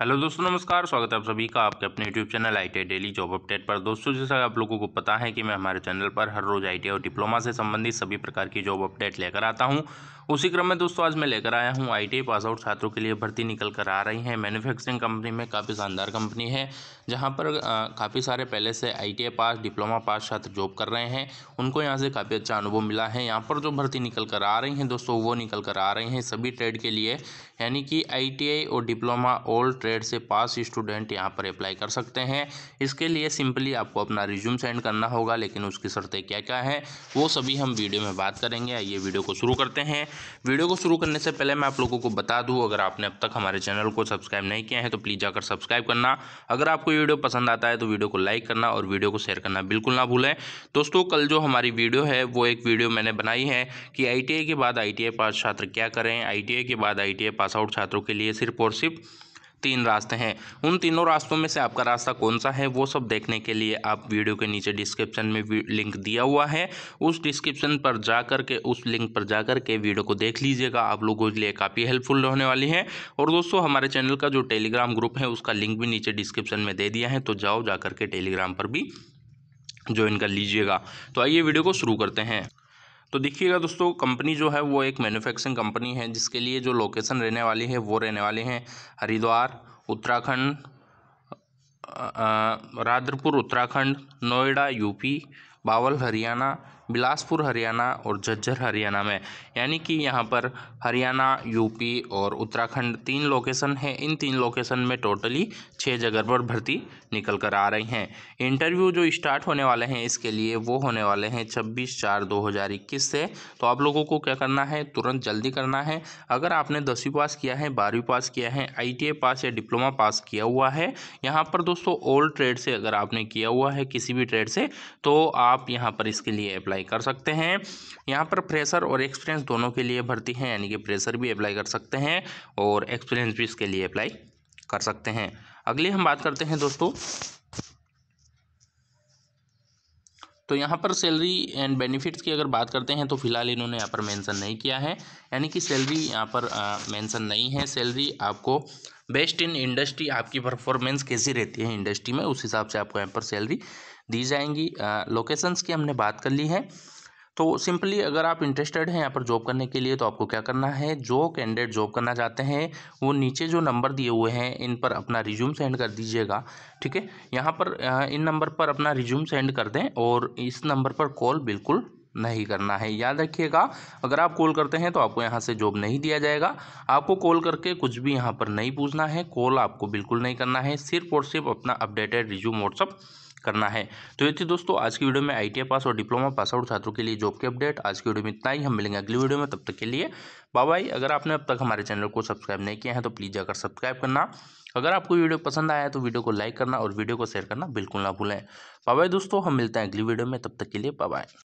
hello दोस्तों नमस्कार स्वागत है आप सभी का आपके अपने YouTube channel I daily job update पर दोस्तों जैसा आप लोगों को पता है कि मैं हमारे चैनल पर हर रोज़ आई और डिप्लोमा से संबंधित सभी प्रकार की जॉब अपडेट लेकर आता हूं उसी क्रम में दोस्तों आज मैं लेकर आया हूं आई पास आउट छात्रों के लिए भर्ती निकल कर आ रही है मैन्युफैक्चरिंग कंपनी में काफ़ी शानदार कंपनी है जहाँ पर काफ़ी सारे पहले से आई पास डिप्लोमा पास छात्र जॉब कर रहे हैं उनको यहाँ से काफ़ी अच्छा अनुभव मिला है यहाँ पर जो भर्ती निकल कर आ रही हैं दोस्तों वो निकल कर आ रही हैं सभी ट्रेड के लिए यानी कि आई और डिप्लोमा ओल्ड ट्रेड से पास स्टूडेंट यहाँ पर अप्लाई कर सकते हैं इसके लिए सिंपली आपको अपना रिज्यूम सेंड करना होगा लेकिन उसकी शर्तें क्या क्या हैं वो सभी हम वीडियो में बात करेंगे आइए वीडियो को शुरू करते हैं वीडियो को शुरू करने से पहले मैं आप लोगों को बता दूँ अगर आपने अब तक हमारे चैनल को सब्सक्राइब नहीं किया है तो प्लीज़ जाकर सब्सक्राइब करना अगर आपको वीडियो पसंद आता है तो वीडियो को लाइक करना और वीडियो को शेयर करना बिल्कुल ना भूलें दोस्तों कल जो हमारी वीडियो है वो एक वीडियो मैंने बनाई है कि आई के बाद आई पास छात्र क्या करें आई के बाद आई पास आउट छात्रों के लिए सिर्फ और सिर्फ तीन रास्ते हैं उन तीनों रास्तों में से आपका रास्ता कौन सा है वो सब देखने के लिए आप वीडियो के नीचे डिस्क्रिप्शन में लिंक दिया हुआ है उस डिस्क्रिप्शन पर जा के उस लिंक पर जा के वीडियो को देख लीजिएगा आप लोगों के लिए काफ़ी हेल्पफुल होने वाली है और दोस्तों हमारे चैनल का जो टेलीग्राम ग्रुप है उसका लिंक भी नीचे डिस्क्रिप्शन में दे दिया है तो जाओ जा करके टेलीग्राम पर भी ज्वाइन कर लीजिएगा तो आइए वीडियो को शुरू करते हैं तो देखिएगा दोस्तों कंपनी जो है वो एक मैन्युफैक्चरिंग कंपनी है जिसके लिए जो लोकेशन रहने वाली है वो रहने वाले हैं हरिद्वार उत्तराखंड राधरपुर उत्तराखंड नोएडा यूपी बावल हरियाणा बिलासपुर हरियाणा और झज्जर हरियाणा में यानी कि यहाँ पर हरियाणा यूपी और उत्तराखंड तीन लोकेशन है इन तीन लोकेशन में टोटली छः जगह पर भर्ती निकल कर आ रही हैं इंटरव्यू जो स्टार्ट होने वाले हैं इसके लिए वो होने वाले हैं छब्बीस चार दो हज़ार इक्कीस से तो आप लोगों को क्या करना है तुरंत जल्दी करना है अगर आपने दसवीं पास किया है बारहवीं पास किया है आई पास या डिप्लोमा पास किया हुआ है यहाँ पर दोस्तों ओल्ड ट्रेड से अगर आपने किया हुआ है किसी भी ट्रेड से तो आप यहाँ पर इसके लिए अप्लाई अप्लाई कर सकते हैं यहाँ पर फ्रेशर और एक्सपीरियंस दोनों के लिए भर्ती हैं यानी कि फ्रेशर भी अप्लाई कर सकते हैं और एक्सपीरियंस भी इसके लिए अप्लाई कर सकते हैं अगली हम बात करते हैं दोस्तों तो यहाँ पर सैलरी एंड बेनिफिट्स की अगर बात करते हैं तो फिलहाल इन्होंने यहाँ पर मेंशन नहीं किया है यानी कि सैलरी यहाँ पर मेंशन नहीं है सैलरी आपको बेस्ट इन इंडस्ट्री आपकी परफॉर्मेंस कैसी रहती है इंडस्ट्री में उस हिसाब से आपको यहाँ पर सैलरी दी जाएंगी लोकेशंस की हमने बात कर ली है तो सिंपली अगर आप इंटरेस्टेड हैं यहाँ पर जॉब करने के लिए तो आपको क्या करना है जो कैंडिडेट जॉब करना चाहते हैं वो नीचे जो नंबर दिए हुए हैं इन पर अपना रिज्यूम सेंड कर दीजिएगा ठीक है यहाँ पर इन नंबर पर अपना रिज्यूम सेंड कर दें और इस नंबर पर कॉल बिल्कुल नहीं करना है याद रखिएगा अगर आप कॉल करते हैं तो आपको यहाँ से जॉब नहीं दिया जाएगा आपको कॉल करके कुछ भी यहाँ पर नहीं पूछना है कॉल आपको बिल्कुल नहीं करना है सिर्फ और सिर्फ अपना अपडेटेड रिज्यूम व्हाट्सअप करना है तो ये थी दोस्तों आज की वीडियो में आई पास और डिप्लोमा पास आउट छात्रों के लिए जॉब की अपडेट आज की वीडियो में इतना ही हम मिलेंगे अगली वीडियो में तब तक के लिए बाबाई अगर आपने अब तक हमारे चैनल को सब्सक्राइब नहीं किया है तो प्लीज़ जाकर सब्सक्राइब करना अगर आपको वीडियो पसंद आया तो वीडियो को लाइक करना और वीडियो को शेयर करना बिल्कुल ना भूलें बाबाई दोस्तों हम मिलते हैं अगली वीडियो में तब तक के लिए बाबाई